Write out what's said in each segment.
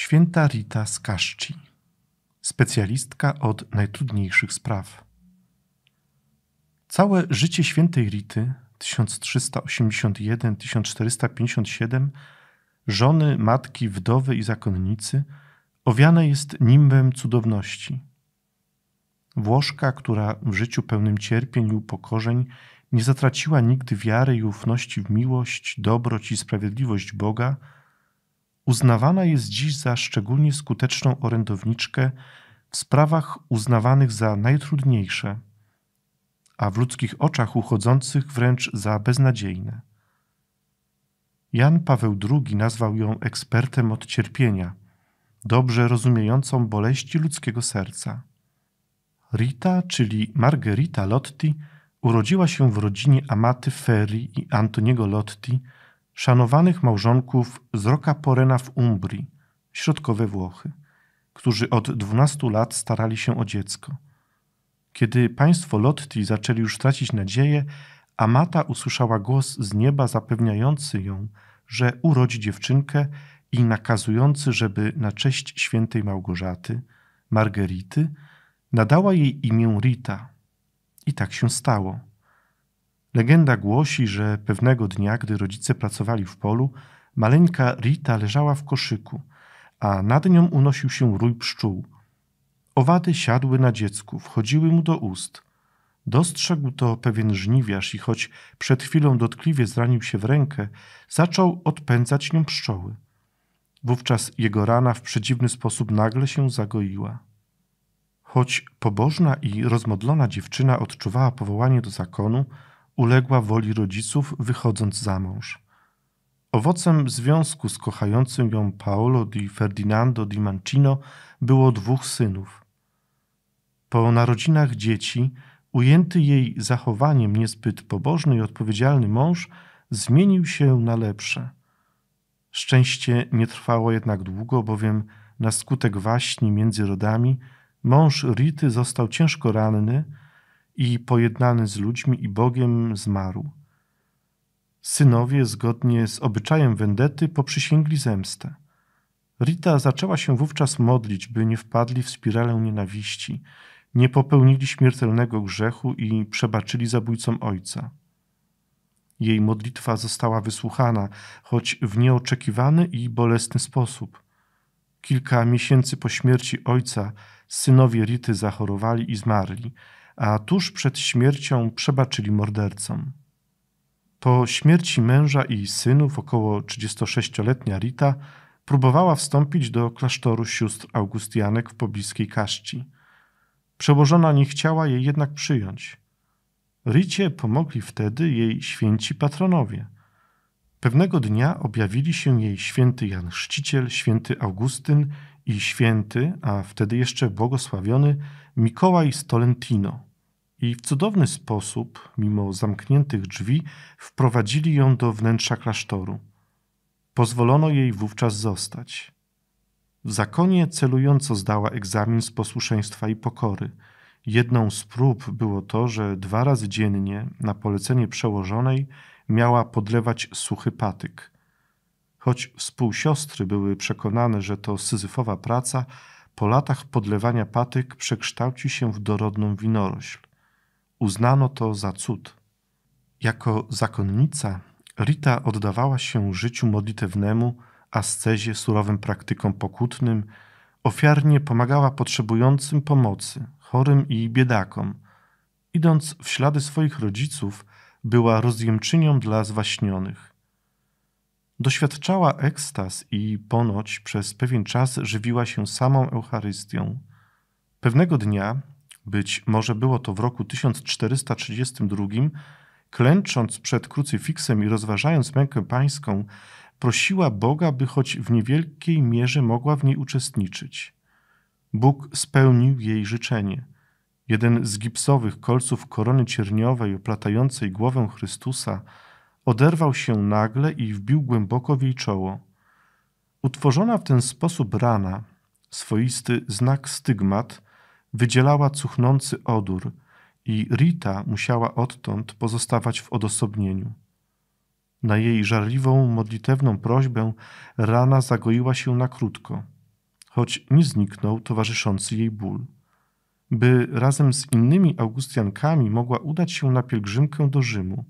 Święta Rita z Kaszci, specjalistka od najtrudniejszych spraw. Całe życie świętej Rity 1381-1457, żony, matki, wdowy i zakonnicy, owiane jest nimbem cudowności. Włoszka, która w życiu pełnym cierpień i upokorzeń nie zatraciła nigdy wiary i ufności w miłość, dobroć i sprawiedliwość Boga – uznawana jest dziś za szczególnie skuteczną orędowniczkę w sprawach uznawanych za najtrudniejsze, a w ludzkich oczach uchodzących wręcz za beznadziejne. Jan Paweł II nazwał ją ekspertem od cierpienia, dobrze rozumiejącą boleści ludzkiego serca. Rita, czyli Margherita Lotti, urodziła się w rodzinie Amaty Ferri i Antoniego Lotti szanowanych małżonków z Roca Porena w Umbrii, środkowe Włochy, którzy od 12 lat starali się o dziecko. Kiedy państwo Lotti zaczęli już tracić nadzieję, Amata usłyszała głos z nieba zapewniający ją, że urodzi dziewczynkę i nakazujący, żeby na cześć świętej Małgorzaty, Margerity, nadała jej imię Rita. I tak się stało. Legenda głosi, że pewnego dnia, gdy rodzice pracowali w polu, maleńka Rita leżała w koszyku, a nad nią unosił się rój pszczół. Owady siadły na dziecku, wchodziły mu do ust. Dostrzegł to pewien żniwiarz i choć przed chwilą dotkliwie zranił się w rękę, zaczął odpędzać nią pszczoły. Wówczas jego rana w przedziwny sposób nagle się zagoiła. Choć pobożna i rozmodlona dziewczyna odczuwała powołanie do zakonu, uległa woli rodziców, wychodząc za mąż. Owocem związku z kochającym ją Paolo di Ferdinando di Mancino było dwóch synów. Po narodzinach dzieci, ujęty jej zachowaniem niezbyt pobożny i odpowiedzialny mąż zmienił się na lepsze. Szczęście nie trwało jednak długo, bowiem na skutek waśni między rodami mąż Rity został ciężko ranny i pojednany z ludźmi i Bogiem zmarł. Synowie, zgodnie z obyczajem wendety, poprzysięgli zemstę. Rita zaczęła się wówczas modlić, by nie wpadli w spiralę nienawiści, nie popełnili śmiertelnego grzechu i przebaczyli zabójcom ojca. Jej modlitwa została wysłuchana, choć w nieoczekiwany i bolesny sposób. Kilka miesięcy po śmierci ojca synowie Rity zachorowali i zmarli a tuż przed śmiercią przebaczyli mordercom. Po śmierci męża i synów około 36-letnia Rita próbowała wstąpić do klasztoru sióstr Augustianek w pobliskiej Kaszci. Przełożona nie chciała jej jednak przyjąć. Ricie pomogli wtedy jej święci patronowie. Pewnego dnia objawili się jej święty Jan Chrzciciel, święty Augustyn i święty, a wtedy jeszcze błogosławiony Mikołaj Stolentino i w cudowny sposób, mimo zamkniętych drzwi, wprowadzili ją do wnętrza klasztoru. Pozwolono jej wówczas zostać. W zakonie celująco zdała egzamin z posłuszeństwa i pokory. Jedną z prób było to, że dwa razy dziennie, na polecenie przełożonej, miała podlewać suchy patyk. Choć współsiostry były przekonane, że to syzyfowa praca, po latach podlewania patyk przekształci się w dorodną winorośl. Uznano to za cud. Jako zakonnica Rita oddawała się życiu modlitewnemu, ascezie, surowym praktykom pokutnym, ofiarnie pomagała potrzebującym pomocy, chorym i biedakom. Idąc w ślady swoich rodziców, była rozjemczynią dla zwaśnionych. Doświadczała ekstaz i ponoć przez pewien czas żywiła się samą Eucharystią. Pewnego dnia być może było to w roku 1432, klęcząc przed krucyfiksem i rozważając mękę pańską, prosiła Boga, by choć w niewielkiej mierze mogła w niej uczestniczyć. Bóg spełnił jej życzenie. Jeden z gipsowych kolców korony cierniowej oplatającej głowę Chrystusa oderwał się nagle i wbił głęboko w jej czoło. Utworzona w ten sposób rana, swoisty znak stygmat, wydzielała cuchnący odór i Rita musiała odtąd pozostawać w odosobnieniu. Na jej żarliwą, modlitewną prośbę rana zagoiła się na krótko, choć nie zniknął towarzyszący jej ból. By razem z innymi Augustiankami mogła udać się na pielgrzymkę do Rzymu,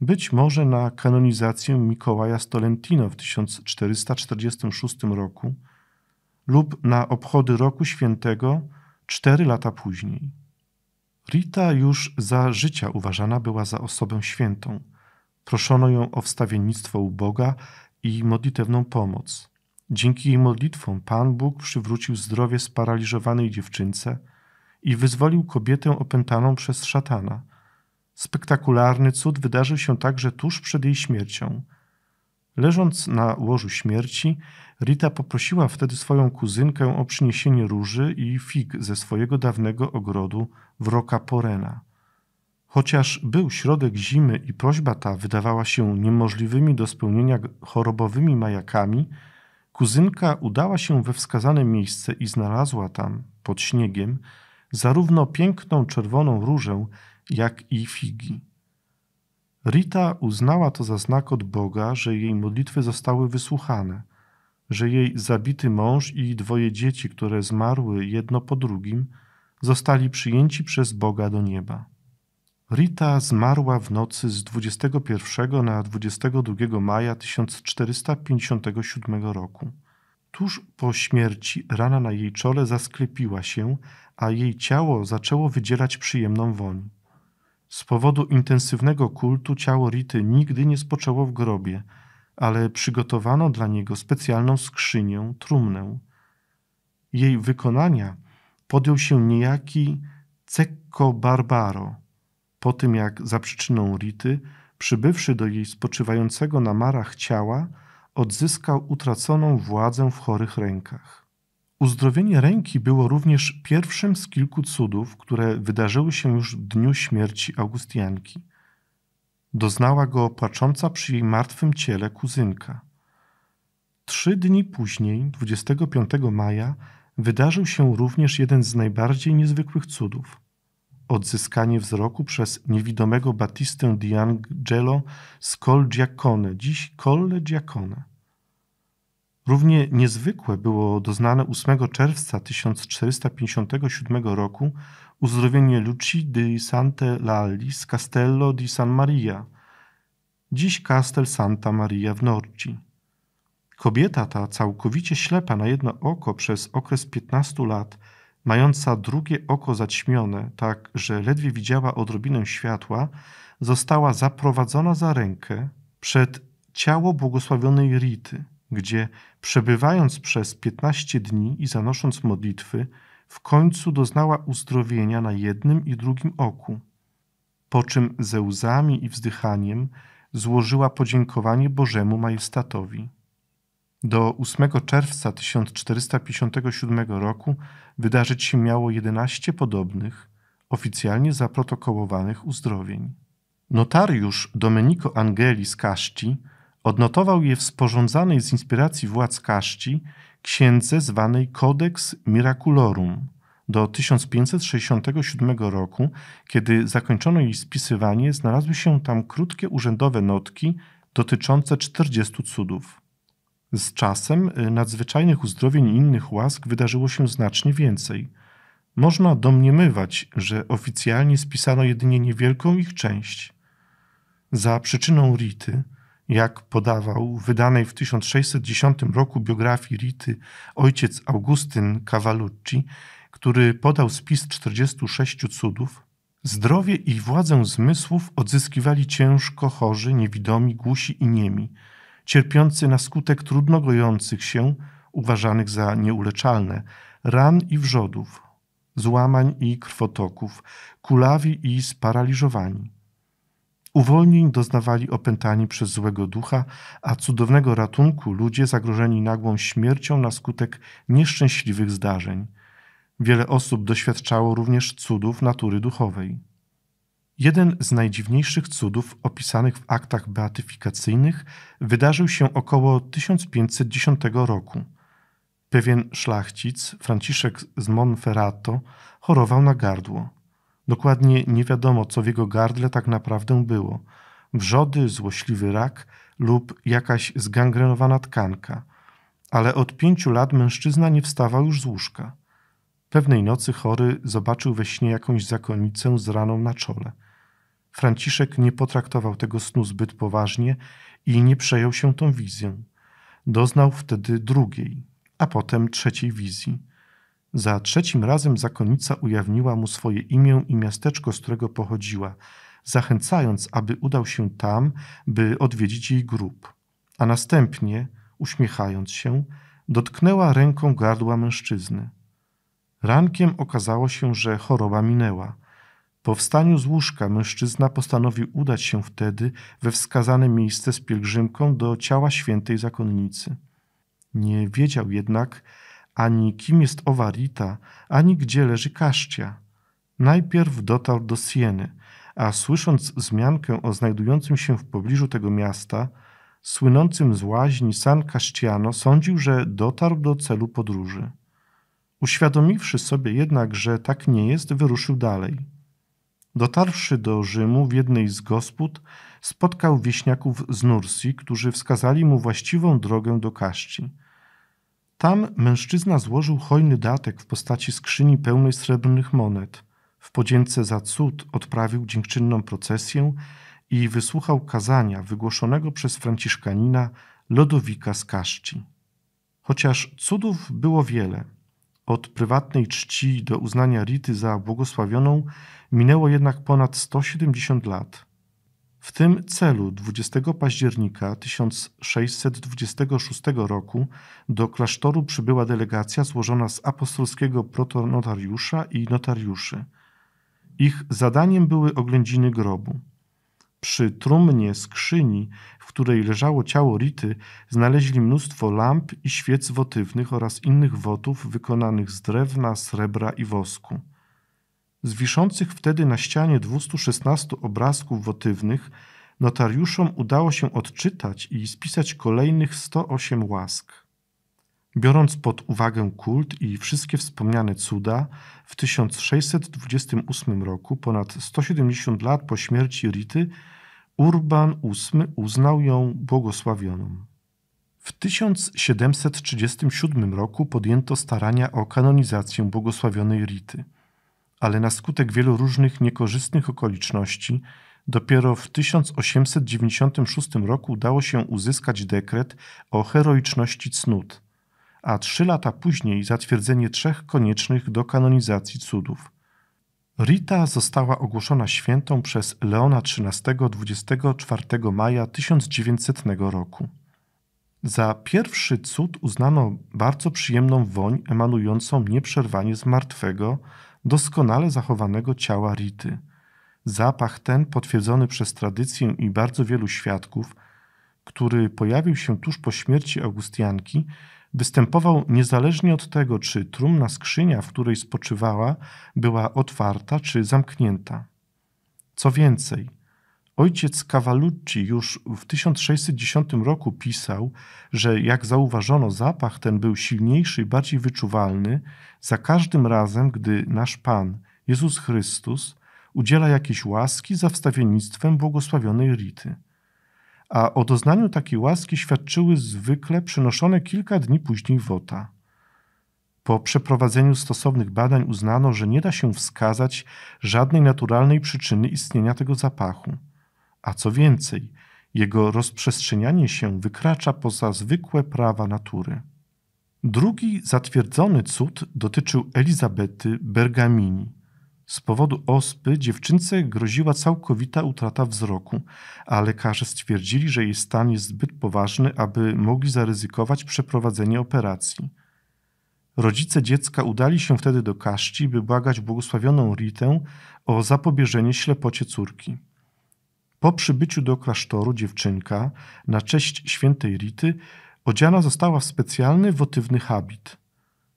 być może na kanonizację Mikołaja Stolentino w 1446 roku lub na obchody Roku Świętego Cztery lata później. Rita już za życia uważana była za osobę świętą. Proszono ją o wstawiennictwo u Boga i modlitewną pomoc. Dzięki jej modlitwom Pan Bóg przywrócił zdrowie sparaliżowanej dziewczynce i wyzwolił kobietę opętaną przez szatana. Spektakularny cud wydarzył się także tuż przed jej śmiercią – Leżąc na łożu śmierci, Rita poprosiła wtedy swoją kuzynkę o przyniesienie róży i fig ze swojego dawnego ogrodu w Roka Porena. Chociaż był środek zimy i prośba ta wydawała się niemożliwymi do spełnienia chorobowymi majakami, kuzynka udała się we wskazane miejsce i znalazła tam, pod śniegiem, zarówno piękną czerwoną różę, jak i figi. Rita uznała to za znak od Boga, że jej modlitwy zostały wysłuchane, że jej zabity mąż i dwoje dzieci, które zmarły jedno po drugim, zostali przyjęci przez Boga do nieba. Rita zmarła w nocy z 21 na 22 maja 1457 roku. Tuż po śmierci rana na jej czole zasklepiła się, a jej ciało zaczęło wydzielać przyjemną woń. Z powodu intensywnego kultu ciało Rity nigdy nie spoczęło w grobie, ale przygotowano dla niego specjalną skrzynię, trumnę. Jej wykonania podjął się niejaki Cecco Barbaro. Po tym jak za przyczyną Rity, przybywszy do jej spoczywającego na marach ciała, odzyskał utraconą władzę w chorych rękach. Uzdrowienie ręki było również pierwszym z kilku cudów, które wydarzyły się już w dniu śmierci Augustianki. Doznała go płacząca przy jej martwym ciele kuzynka. Trzy dni później, 25 maja, wydarzył się również jeden z najbardziej niezwykłych cudów. Odzyskanie wzroku przez niewidomego Batistę D'Angelo z Col Giacone, dziś Colle Giacone. Równie niezwykłe było doznane 8 czerwca 1457 roku uzdrowienie Luci di Sante Lali z Castello di San Maria, dziś Castel Santa Maria w Norci. Kobieta ta, całkowicie ślepa na jedno oko przez okres 15 lat, mająca drugie oko zaćmione, tak że ledwie widziała odrobinę światła, została zaprowadzona za rękę przed ciało błogosławionej Rity – gdzie przebywając przez 15 dni i zanosząc modlitwy, w końcu doznała uzdrowienia na jednym i drugim oku, po czym ze łzami i wzdychaniem złożyła podziękowanie Bożemu Majestatowi. Do 8 czerwca 1457 roku wydarzyć się miało 11 podobnych, oficjalnie zaprotokołowanych uzdrowień. Notariusz Domenico Angeli z Kaszci Odnotował je w sporządzanej z inspiracji władz Kaszci księdze zwanej Codex Miraculorum do 1567 roku, kiedy zakończono jej spisywanie, znalazły się tam krótkie urzędowe notki dotyczące 40 cudów. Z czasem y, nadzwyczajnych uzdrowień i innych łask wydarzyło się znacznie więcej. Można domniemywać, że oficjalnie spisano jedynie niewielką ich część. Za przyczyną Rity – jak podawał wydanej w 1610 roku biografii Rity ojciec Augustyn Cavallucci, który podał spis 46 cudów, zdrowie i władzę zmysłów odzyskiwali ciężko chorzy, niewidomi, głusi i niemi, cierpiący na skutek trudno gojących się, uważanych za nieuleczalne, ran i wrzodów, złamań i krwotoków, kulawi i sparaliżowani. Uwolnień doznawali opętani przez złego ducha, a cudownego ratunku ludzie zagrożeni nagłą śmiercią na skutek nieszczęśliwych zdarzeń. Wiele osób doświadczało również cudów natury duchowej. Jeden z najdziwniejszych cudów opisanych w aktach beatyfikacyjnych wydarzył się około 1510 roku. Pewien szlachcic, Franciszek z Monferrato, chorował na gardło. Dokładnie nie wiadomo, co w jego gardle tak naprawdę było. Wrzody, złośliwy rak lub jakaś zgangrenowana tkanka. Ale od pięciu lat mężczyzna nie wstawał już z łóżka. Pewnej nocy chory zobaczył we śnie jakąś zakonnicę z raną na czole. Franciszek nie potraktował tego snu zbyt poważnie i nie przejął się tą wizją. Doznał wtedy drugiej, a potem trzeciej wizji. Za trzecim razem zakonnica ujawniła mu swoje imię i miasteczko, z którego pochodziła, zachęcając, aby udał się tam, by odwiedzić jej grób. A następnie, uśmiechając się, dotknęła ręką gardła mężczyzny. Rankiem okazało się, że choroba minęła. Po wstaniu z łóżka mężczyzna postanowił udać się wtedy we wskazane miejsce z pielgrzymką do ciała świętej zakonnicy. Nie wiedział jednak, ani kim jest owa Rita, ani gdzie leży Kaszcia. Najpierw dotarł do Sieny, a słysząc zmiankę o znajdującym się w pobliżu tego miasta, słynącym z łaźni San Casciano, sądził, że dotarł do celu podróży. Uświadomiwszy sobie jednak, że tak nie jest, wyruszył dalej. Dotarwszy do Rzymu w jednej z gospód, spotkał wieśniaków z Nursi, którzy wskazali mu właściwą drogę do Kaszci – tam mężczyzna złożył hojny datek w postaci skrzyni pełnej srebrnych monet. W podzięce za cud odprawił dziękczynną procesję i wysłuchał kazania wygłoszonego przez franciszkanina Lodowika z Kaszci. Chociaż cudów było wiele, od prywatnej czci do uznania Rity za błogosławioną minęło jednak ponad 170 lat. W tym celu 20 października 1626 roku do klasztoru przybyła delegacja złożona z apostolskiego protonotariusza i notariuszy. Ich zadaniem były oględziny grobu. Przy trumnie skrzyni, w której leżało ciało Rity, znaleźli mnóstwo lamp i świec wotywnych oraz innych wotów wykonanych z drewna, srebra i wosku z wiszących wtedy na ścianie 216 obrazków wotywnych notariuszom udało się odczytać i spisać kolejnych 108 łask. Biorąc pod uwagę kult i wszystkie wspomniane cuda, w 1628 roku, ponad 170 lat po śmierci Rity, Urban VIII uznał ją błogosławioną. W 1737 roku podjęto starania o kanonizację błogosławionej Rity – ale na skutek wielu różnych niekorzystnych okoliczności dopiero w 1896 roku udało się uzyskać dekret o heroiczności cnót, a trzy lata później zatwierdzenie trzech koniecznych do kanonizacji cudów. Rita została ogłoszona świętą przez Leona XIII 24 maja 1900 roku. Za pierwszy cud uznano bardzo przyjemną woń emanującą nieprzerwanie z martwego, doskonale zachowanego ciała Rity. Zapach ten, potwierdzony przez tradycję i bardzo wielu świadków, który pojawił się tuż po śmierci Augustianki, występował niezależnie od tego, czy trumna skrzynia, w której spoczywała, była otwarta czy zamknięta. Co więcej, Ojciec Cavallucci już w 1610 roku pisał, że jak zauważono, zapach ten był silniejszy i bardziej wyczuwalny za każdym razem, gdy nasz Pan, Jezus Chrystus, udziela jakiejś łaski za wstawiennictwem błogosławionej Rity. A o doznaniu takiej łaski świadczyły zwykle przynoszone kilka dni później wota. Po przeprowadzeniu stosownych badań uznano, że nie da się wskazać żadnej naturalnej przyczyny istnienia tego zapachu. A co więcej, jego rozprzestrzenianie się wykracza poza zwykłe prawa natury. Drugi zatwierdzony cud dotyczył Elizabety Bergamini. Z powodu ospy dziewczynce groziła całkowita utrata wzroku, a lekarze stwierdzili, że jej stan jest zbyt poważny, aby mogli zaryzykować przeprowadzenie operacji. Rodzice dziecka udali się wtedy do Kaszci, by błagać błogosławioną Ritę o zapobieżenie ślepocie córki. Po przybyciu do klasztoru dziewczynka na cześć świętej Rity odziana została w specjalny wotywny habit.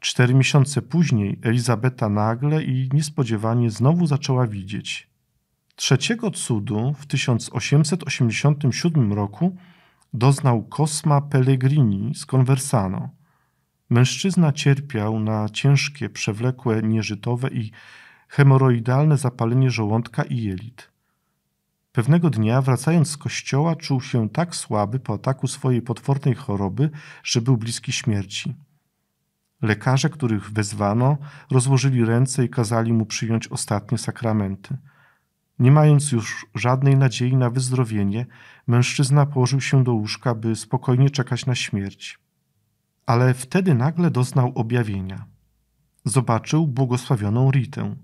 Cztery miesiące później Elizabeta nagle i niespodziewanie znowu zaczęła widzieć. Trzeciego cudu w 1887 roku doznał Cosma Pellegrini z Conversano. Mężczyzna cierpiał na ciężkie, przewlekłe, nieżytowe i hemoroidalne zapalenie żołądka i jelit. Pewnego dnia, wracając z kościoła, czuł się tak słaby po ataku swojej potwornej choroby, że był bliski śmierci. Lekarze, których wezwano, rozłożyli ręce i kazali mu przyjąć ostatnie sakramenty. Nie mając już żadnej nadziei na wyzdrowienie, mężczyzna położył się do łóżka, by spokojnie czekać na śmierć. Ale wtedy nagle doznał objawienia. Zobaczył błogosławioną Ritę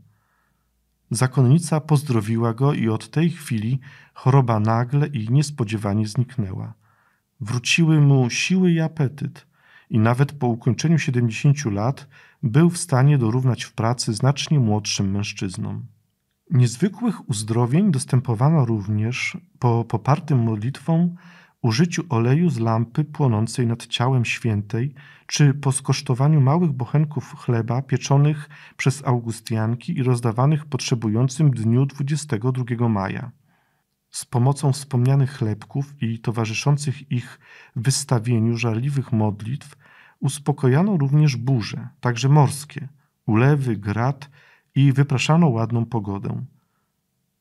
Zakonnica pozdrowiła go i od tej chwili choroba nagle i niespodziewanie zniknęła. Wróciły mu siły i apetyt i nawet po ukończeniu 70 lat był w stanie dorównać w pracy znacznie młodszym mężczyznom. Niezwykłych uzdrowień dostępowano również po popartym modlitwą użyciu oleju z lampy płonącej nad ciałem świętej, czy po skosztowaniu małych bochenków chleba pieczonych przez augustianki i rozdawanych potrzebującym dniu 22 maja. Z pomocą wspomnianych chlebków i towarzyszących ich wystawieniu żarliwych modlitw uspokojano również burze, także morskie, ulewy, grad i wypraszano ładną pogodę.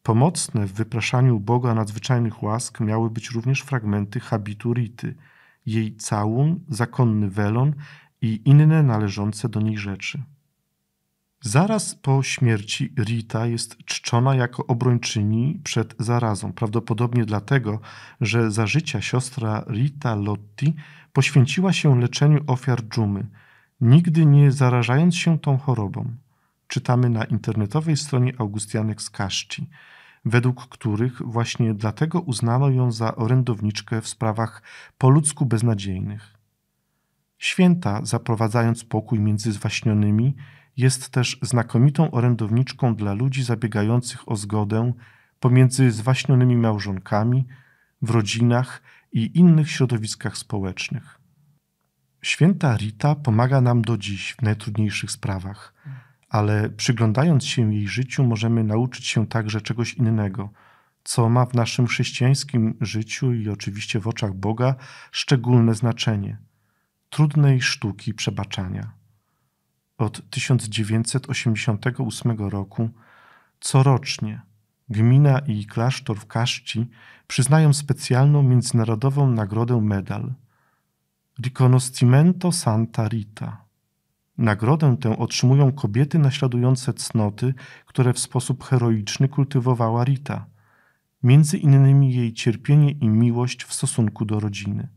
Pomocne w wypraszaniu Boga nadzwyczajnych łask miały być również fragmenty habitu Rity, jej całun, zakonny welon i inne należące do niej rzeczy. Zaraz po śmierci Rita jest czczona jako obrończyni przed zarazą, prawdopodobnie dlatego, że za życia siostra Rita Lotti poświęciła się leczeniu ofiar dżumy, nigdy nie zarażając się tą chorobą. Czytamy na internetowej stronie Augustianek z Kaszci według których właśnie dlatego uznano ją za orędowniczkę w sprawach po ludzku beznadziejnych. Święta, zaprowadzając pokój między zwaśnionymi, jest też znakomitą orędowniczką dla ludzi zabiegających o zgodę pomiędzy zwaśnionymi małżonkami, w rodzinach i innych środowiskach społecznych. Święta Rita pomaga nam do dziś w najtrudniejszych sprawach ale przyglądając się jej życiu, możemy nauczyć się także czegoś innego, co ma w naszym chrześcijańskim życiu i oczywiście w oczach Boga szczególne znaczenie trudnej sztuki przebaczania. Od 1988 roku corocznie gmina i klasztor w Kaszci przyznają specjalną międzynarodową nagrodę medal Riconoscimento Santa Rita Nagrodę tę otrzymują kobiety naśladujące cnoty, które w sposób heroiczny kultywowała Rita, między innymi jej cierpienie i miłość w stosunku do rodziny.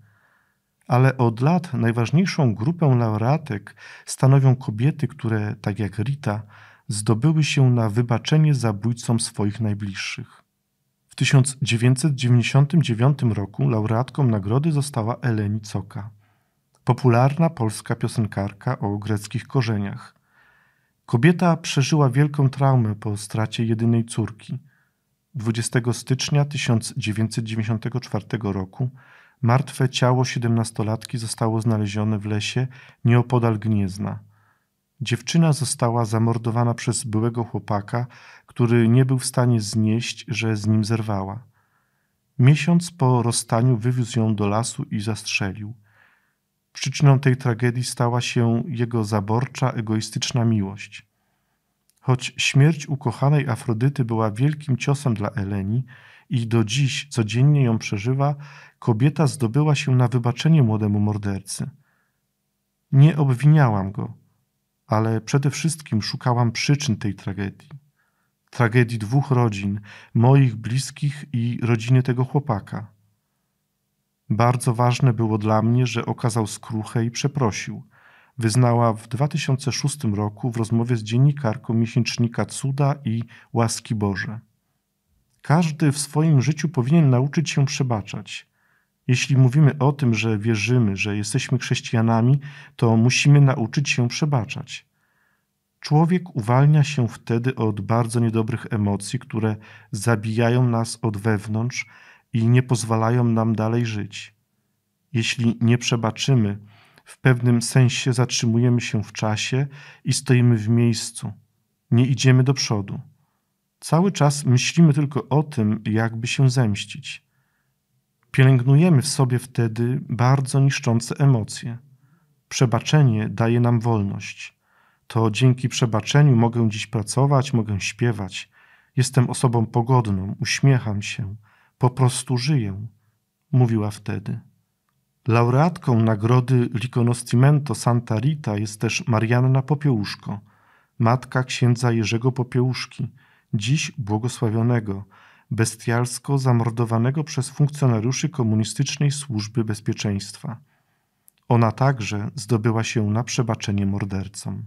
Ale od lat najważniejszą grupę laureatek stanowią kobiety, które, tak jak Rita, zdobyły się na wybaczenie zabójcom swoich najbliższych. W 1999 roku laureatką nagrody została Eleni Coka popularna polska piosenkarka o greckich korzeniach. Kobieta przeżyła wielką traumę po stracie jedynej córki. 20 stycznia 1994 roku martwe ciało siedemnastolatki zostało znalezione w lesie nieopodal Gniezna. Dziewczyna została zamordowana przez byłego chłopaka, który nie był w stanie znieść, że z nim zerwała. Miesiąc po rozstaniu wywiózł ją do lasu i zastrzelił – Przyczyną tej tragedii stała się jego zaborcza, egoistyczna miłość. Choć śmierć ukochanej Afrodyty była wielkim ciosem dla Eleni i do dziś codziennie ją przeżywa, kobieta zdobyła się na wybaczenie młodemu mordercy. Nie obwiniałam go, ale przede wszystkim szukałam przyczyn tej tragedii. Tragedii dwóch rodzin, moich bliskich i rodziny tego chłopaka. Bardzo ważne było dla mnie, że okazał skruchę i przeprosił. Wyznała w 2006 roku w rozmowie z dziennikarką miesięcznika Cuda i Łaski Boże. Każdy w swoim życiu powinien nauczyć się przebaczać. Jeśli mówimy o tym, że wierzymy, że jesteśmy chrześcijanami, to musimy nauczyć się przebaczać. Człowiek uwalnia się wtedy od bardzo niedobrych emocji, które zabijają nas od wewnątrz, i nie pozwalają nam dalej żyć. Jeśli nie przebaczymy, w pewnym sensie zatrzymujemy się w czasie i stoimy w miejscu. Nie idziemy do przodu. Cały czas myślimy tylko o tym, jakby się zemścić. Pielęgnujemy w sobie wtedy bardzo niszczące emocje. Przebaczenie daje nam wolność. To dzięki przebaczeniu mogę dziś pracować, mogę śpiewać. Jestem osobą pogodną, uśmiecham się, po prostu żyję, mówiła wtedy. Laureatką nagrody Liconoscimento Santa Rita jest też Marianna Popiełuszko, matka księdza Jerzego Popiełuszki, dziś błogosławionego, bestialsko zamordowanego przez funkcjonariuszy komunistycznej służby bezpieczeństwa. Ona także zdobyła się na przebaczenie mordercom.